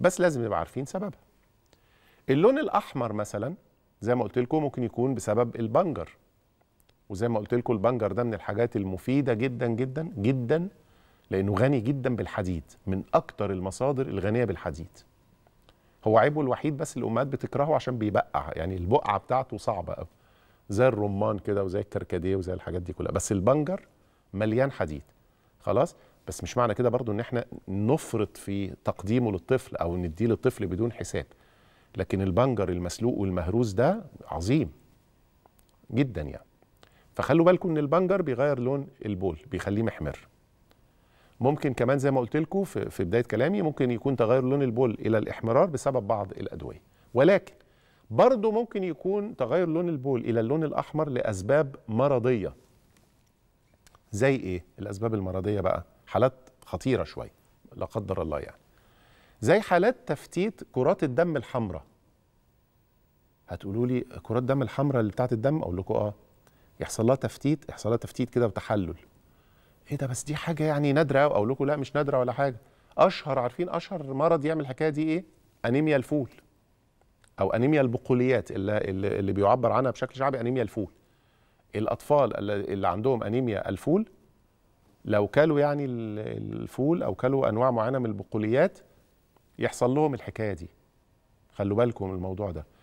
بس لازم نبقى عارفين سببها اللون الاحمر مثلا زي ما قلت لكم ممكن يكون بسبب البنجر وزي ما قلت لكم البنجر ده من الحاجات المفيده جدا جدا جدا لانه غني جدا بالحديد من اكتر المصادر الغنيه بالحديد هو عيبه الوحيد بس الامهات بتكرهه عشان بيبقع يعني البقعه بتاعته صعبه قوي زي الرمان كده وزي الكركديه وزي الحاجات دي كلها بس البنجر مليان حديد خلاص بس مش معنى كده برضو ان احنا نفرط في تقديمه للطفل او نديه للطفل بدون حساب لكن البنجر المسلوق والمهروس ده عظيم جدا يعني فخلوا بالكم ان البنجر بيغير لون البول بيخليه محمر ممكن كمان زي ما قلت لكم في, في بدايه كلامي ممكن يكون تغير لون البول الى الاحمرار بسبب بعض الادويه ولكن برضه ممكن يكون تغير لون البول الى اللون الاحمر لاسباب مرضيه زي ايه الاسباب المرضيه بقى حالات خطيره شويه لا قدر الله يعني زي حالات تفتيت كرات الدم الحمراء هتقولوا لي كرات الدم الحمراء اللي بتاعت الدم اقول لكم اه يحصل لها تفتيت يحصل لها تفتيت كده وتحلل ايه ده بس دي حاجه يعني نادره اقول لكم لا مش نادره ولا حاجه اشهر عارفين اشهر مرض يعمل الحكايه دي ايه انيميا الفول او انيميا البقوليات اللي, اللي بيعبر عنها بشكل شعبي انيميا الفول الاطفال اللي عندهم انيميا الفول لو كلوا يعني الفول او كلوا انواع معينه من البقوليات يحصل لهم الحكايه دي خلوا بالكم الموضوع ده